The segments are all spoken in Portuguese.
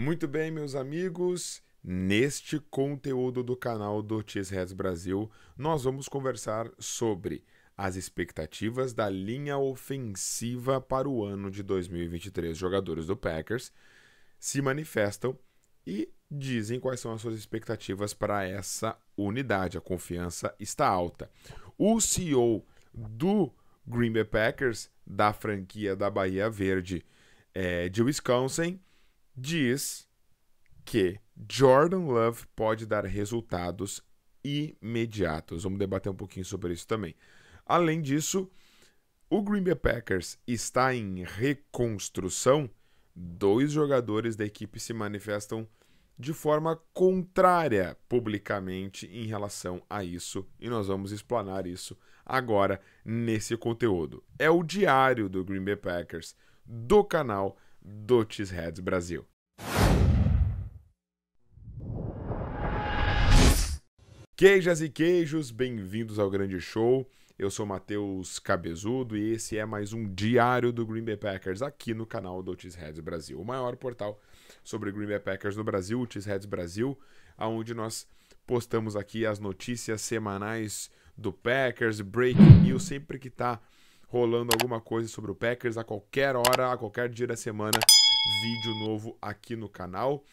Muito bem, meus amigos, neste conteúdo do canal do Tisres Brasil, nós vamos conversar sobre as expectativas da linha ofensiva para o ano de 2023. Jogadores do Packers se manifestam e dizem quais são as suas expectativas para essa unidade. A confiança está alta. O CEO do Green Bay Packers, da franquia da Bahia Verde é, de Wisconsin, diz que Jordan Love pode dar resultados imediatos. Vamos debater um pouquinho sobre isso também. Além disso, o Green Bay Packers está em reconstrução. Dois jogadores da equipe se manifestam de forma contrária publicamente em relação a isso, e nós vamos explanar isso agora nesse conteúdo. É o diário do Green Bay Packers do canal do Cheeseheads Brasil. Queijas e queijos, bem-vindos ao grande show. Eu sou Matheus Cabezudo e esse é mais um diário do Green Bay Packers aqui no canal do Otis Brasil, o maior portal sobre Green Bay Packers no Brasil, o Heads Brasil, aonde nós postamos aqui as notícias semanais do Packers, breaking news sempre que tá rolando alguma coisa sobre o Packers a qualquer hora, a qualquer dia da semana vídeo novo aqui no canal.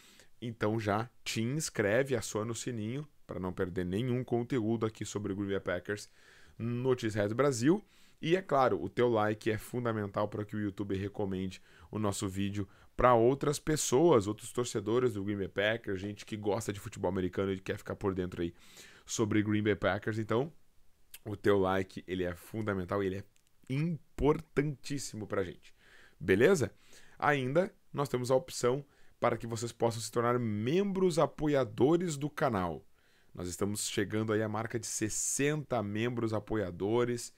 Então já te inscreve, aciona o sininho para não perder nenhum conteúdo aqui sobre o Green Bay Packers no Red Brasil. E é claro, o teu like é fundamental para que o YouTube recomende o nosso vídeo para outras pessoas, outros torcedores do Green Bay Packers, gente que gosta de futebol americano e quer ficar por dentro aí sobre Green Bay Packers. Então, o teu like, ele é fundamental e ele é importantíssimo para gente. Beleza? Ainda, nós temos a opção para que vocês possam se tornar membros apoiadores do canal. Nós estamos chegando aí à marca de 60 membros apoiadores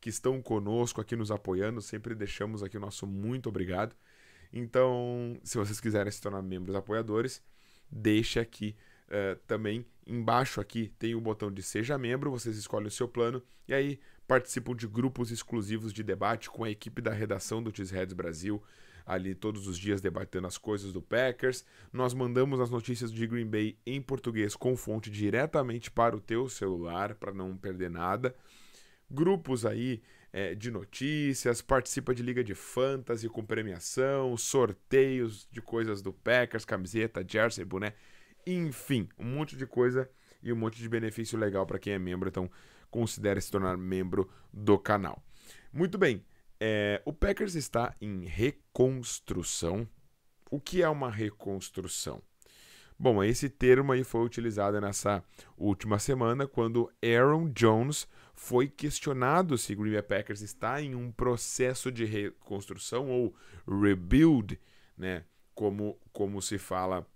que estão conosco aqui nos apoiando. Sempre deixamos aqui o nosso muito obrigado. Então, se vocês quiserem se tornar membros apoiadores, deixe aqui uh, também embaixo aqui tem o botão de seja membro, vocês escolhem o seu plano e aí participam de grupos exclusivos de debate com a equipe da redação do Tisheads Brasil ali todos os dias debatendo as coisas do Packers. Nós mandamos as notícias de Green Bay em português com fonte diretamente para o teu celular, para não perder nada. Grupos aí é, de notícias, participa de liga de fantasy com premiação, sorteios de coisas do Packers, camiseta, jersey, boné, enfim, um monte de coisa e um monte de benefício legal para quem é membro, então considere se tornar membro do canal. Muito bem, é, o Packers está em reconstrução. O que é uma reconstrução? Bom, esse termo aí foi utilizado nessa última semana quando Aaron Jones foi questionado se Green Bay Packers está em um processo de reconstrução ou rebuild, né? Como, como se fala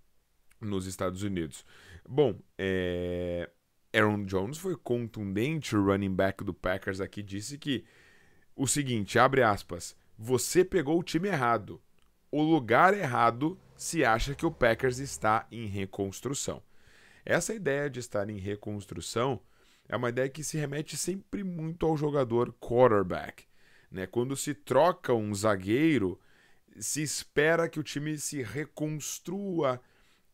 nos Estados Unidos. Bom, é... Aaron Jones foi contundente, o running back do Packers aqui disse que o seguinte, abre aspas, você pegou o time errado. O lugar errado se acha que o Packers está em reconstrução. Essa ideia de estar em reconstrução é uma ideia que se remete sempre muito ao jogador quarterback. Né? Quando se troca um zagueiro, se espera que o time se reconstrua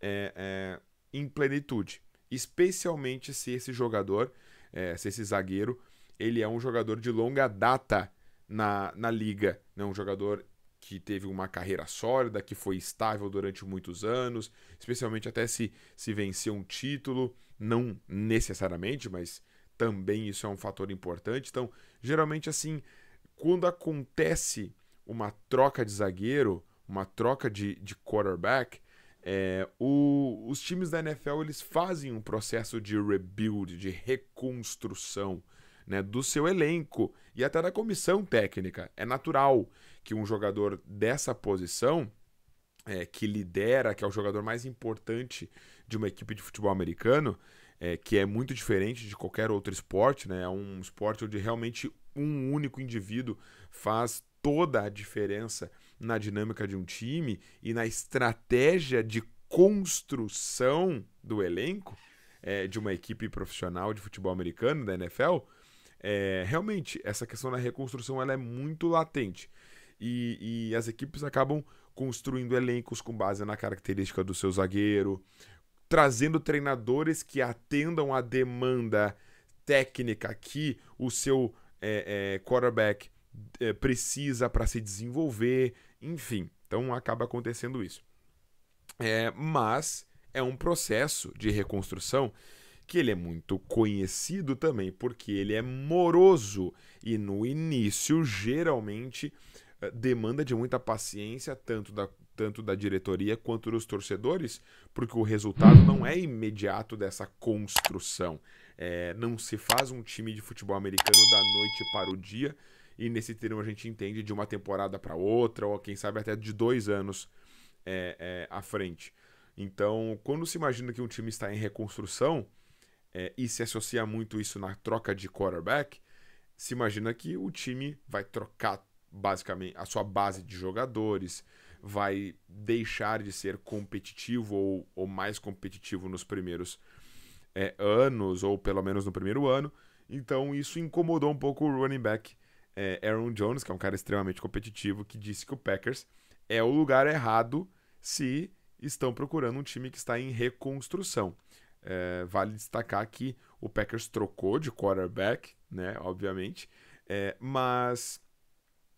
é, é, em plenitude, especialmente se esse jogador, é, se esse zagueiro, ele é um jogador de longa data na, na liga. Né? Um jogador que teve uma carreira sólida, que foi estável durante muitos anos, especialmente até se, se vencer um título, não necessariamente, mas também isso é um fator importante. Então, geralmente assim, quando acontece uma troca de zagueiro, uma troca de, de quarterback, é, o, os times da NFL eles fazem um processo de rebuild, de reconstrução né, do seu elenco e até da comissão técnica. É natural que um jogador dessa posição, é, que lidera, que é o jogador mais importante de uma equipe de futebol americano, é, que é muito diferente de qualquer outro esporte, né? É um esporte onde realmente um único indivíduo faz toda a diferença na dinâmica de um time e na estratégia de construção do elenco é, de uma equipe profissional de futebol americano da NFL é, realmente essa questão da reconstrução ela é muito latente. E, e, as equipes acabam construindo elencos com base na característica do seu zagueiro, trazendo treinadores que atendam a demanda técnica que o seu é, é, quarterback é, precisa para se desenvolver, enfim. Então acaba acontecendo isso. É, mas é um processo de reconstrução que ele é muito conhecido também porque ele é moroso e no início geralmente eh, demanda de muita paciência tanto da tanto da diretoria quanto dos torcedores, porque o resultado não é imediato dessa construção. É, não se faz um time de futebol americano da noite para o dia, e nesse termo a gente entende de uma temporada para outra, ou quem sabe até de dois anos é, é, à frente. Então, quando se imagina que um time está em reconstrução, é, e se associa muito isso na troca de quarterback, se imagina que o time vai trocar basicamente a sua base de jogadores, vai deixar de ser competitivo ou, ou mais competitivo nos primeiros é, anos, ou pelo menos no primeiro ano. Então isso incomodou um pouco o running back é, Aaron Jones, que é um cara extremamente competitivo, que disse que o Packers é o lugar errado se estão procurando um time que está em reconstrução. É, vale destacar que o Packers trocou de quarterback, né? Obviamente, é, mas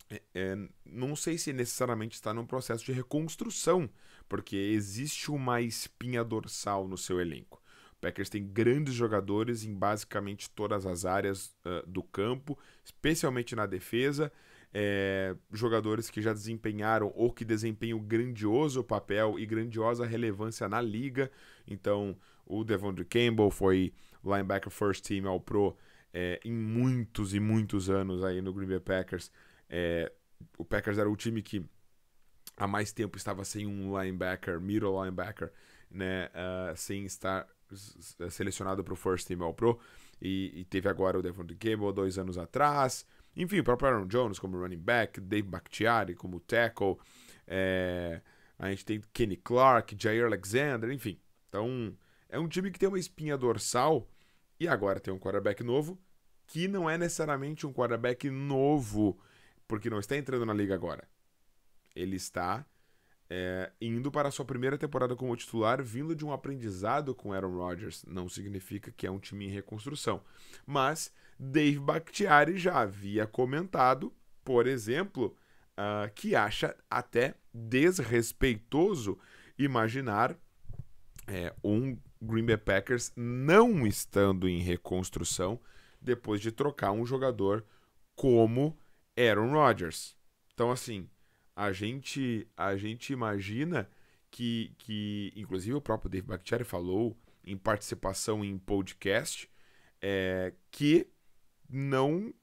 é, é, não sei se necessariamente está num processo de reconstrução, porque existe uma espinha dorsal no seu elenco. O Packers tem grandes jogadores em basicamente todas as áreas uh, do campo, especialmente na defesa é, jogadores que já desempenharam ou que desempenham grandioso papel e grandiosa relevância na liga. Então, o Du Campbell foi linebacker first team ao pro é, em muitos e muitos anos aí no Green Bay Packers. É, o Packers era o time que há mais tempo estava sem um linebacker, middle linebacker, né, uh, sem estar selecionado para o first team all pro e, e teve agora o Du Campbell dois anos atrás. Enfim, o próprio Aaron Jones como running back, Dave Bakhtiari como tackle, é, a gente tem Kenny Clark, Jair Alexander, enfim. Então, é um time que tem uma espinha dorsal e agora tem um quarterback novo, que não é necessariamente um quarterback novo, porque não está entrando na liga agora. Ele está é, indo para sua primeira temporada como titular, vindo de um aprendizado com Aaron Rodgers. Não significa que é um time em reconstrução. Mas Dave Bakhtiari já havia comentado, por exemplo, uh, que acha até desrespeitoso imaginar é, um Green Bay Packers não estando em reconstrução depois de trocar um jogador como Aaron Rodgers. Então, assim, a gente, a gente imagina que, que, inclusive o próprio Dave Bakhtiari falou em participação em podcast, é, que não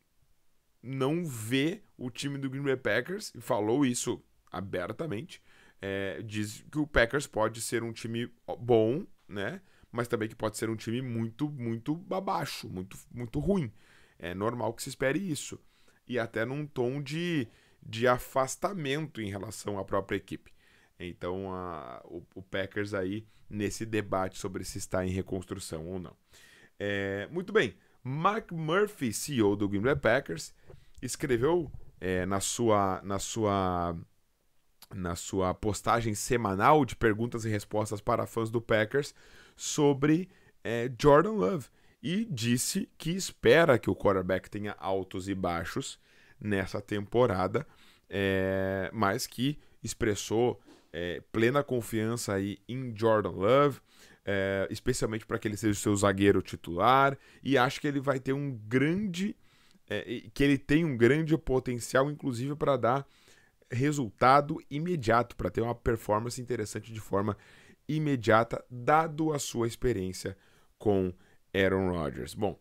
não vê o time do Green Bay Packers, e falou isso abertamente, é, diz que o Packers pode ser um time bom, né? Mas também que pode ser um time muito, muito abaixo, muito, muito ruim. É normal que se espere isso. E até num tom de de afastamento em relação à própria equipe. Então, a, o, o, Packers aí nesse debate sobre se está em reconstrução ou não. É, muito bem, Mark Murphy, CEO do Green Bay Packers, escreveu é, na sua na sua na sua postagem semanal de perguntas e respostas para fãs do Packers sobre é, Jordan Love e disse que espera que o quarterback tenha altos e baixos nessa temporada, é, mas que expressou é, plena confiança aí em Jordan Love, é, especialmente para que ele seja o seu zagueiro titular, e acho que ele vai ter um grande. É, que ele tem um grande potencial, inclusive, para dar resultado imediato, para ter uma performance interessante de forma imediata, dado a sua experiência com Aaron Rodgers. Bom,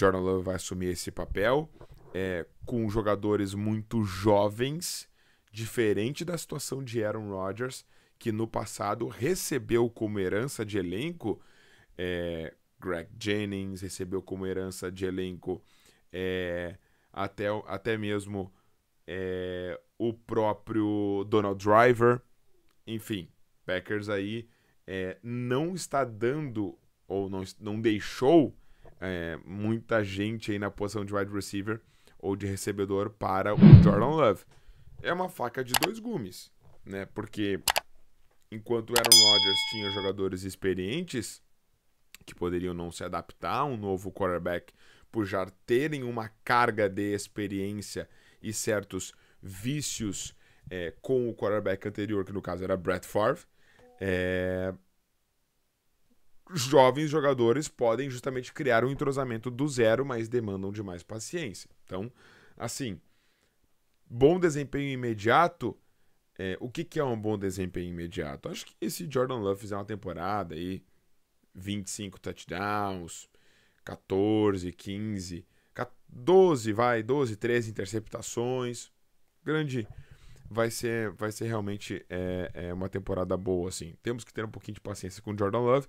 Jordan Love vai assumir esse papel é, com jogadores muito jovens, diferente da situação de Aaron Rodgers, que no passado recebeu como herança de elenco é, Greg Jennings, recebeu como herança de elenco é, até, até mesmo é, o próprio Donald Driver. Enfim, Packers aí é, não está dando ou não, não deixou é, muita gente aí na posição de wide receiver ou de recebedor para o Jordan Love. É uma faca de dois gumes, né? Porque enquanto Aaron Rodgers tinha jogadores experientes que poderiam não se adaptar a um novo quarterback por já terem uma carga de experiência e certos vícios é, com o quarterback anterior, que no caso era Brett Favre, é, jovens jogadores podem justamente criar um entrosamento do zero, mas demandam de mais paciência. Então, assim, bom desempenho imediato. É, o que, que é um bom desempenho imediato? Acho que se Jordan Love fizer uma temporada aí, 25 touchdowns, 14, 15, 12, vai, 12, 13 interceptações. Grande. Vai ser, vai ser realmente é, é uma temporada boa, assim. Temos que ter um pouquinho de paciência com o Jordan Love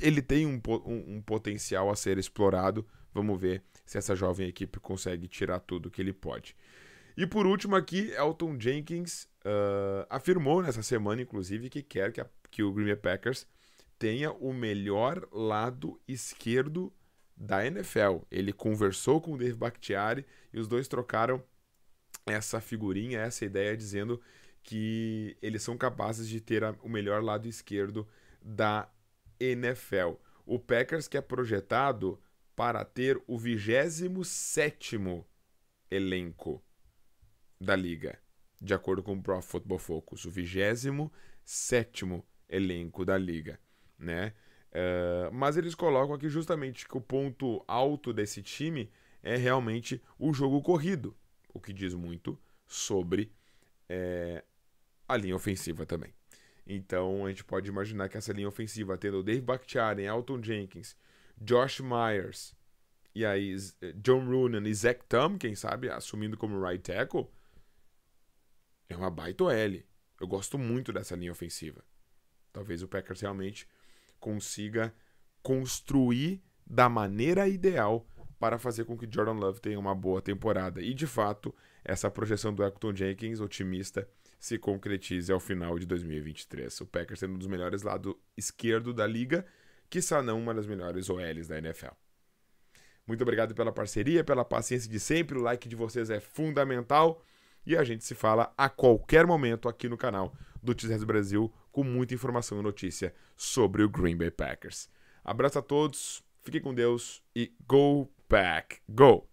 ele tem um, um, um potencial a ser explorado. Vamos ver se essa jovem equipe consegue tirar tudo que ele pode. E por último aqui, Elton Jenkins uh, afirmou nessa semana, inclusive, que quer que, a, que o Green Bay Packers tenha o melhor lado esquerdo da NFL. Ele conversou com o Dave Bakhtiari e os dois trocaram essa figurinha, essa ideia, dizendo que eles são capazes de ter a, o melhor lado esquerdo da NFL. O Packers que é projetado para ter o 27º elenco da liga, de acordo com o Pro Football Focus, o 27º elenco da liga, né? Uh, mas eles colocam aqui justamente que o ponto alto desse time é realmente o jogo corrido, o que diz muito sobre é, a linha ofensiva também. Então a gente pode imaginar que essa linha ofensiva, tendo Dave Bakhtiari, Elton Jenkins, Josh Myers e aí eh, John Runan e Zach Tum, quem sabe, assumindo como right tackle, é uma baita L. Eu gosto muito dessa linha ofensiva. Talvez o Packers realmente consiga construir da maneira ideal para fazer com que Jordan Love tenha uma boa temporada. E de fato, essa projeção do Elton Jenkins otimista se concretize ao final de 2023. O Packers sendo um dos melhores lado esquerdo da liga, que não uma das melhores OLs da NFL. Muito obrigado pela parceria, pela paciência de sempre. O like de vocês é fundamental. E a gente se fala a qualquer momento aqui no canal do Tisés Brasil com muita informação e notícia sobre o Green Bay Packers. Abraço a todos, fiquem com Deus e go pack, go!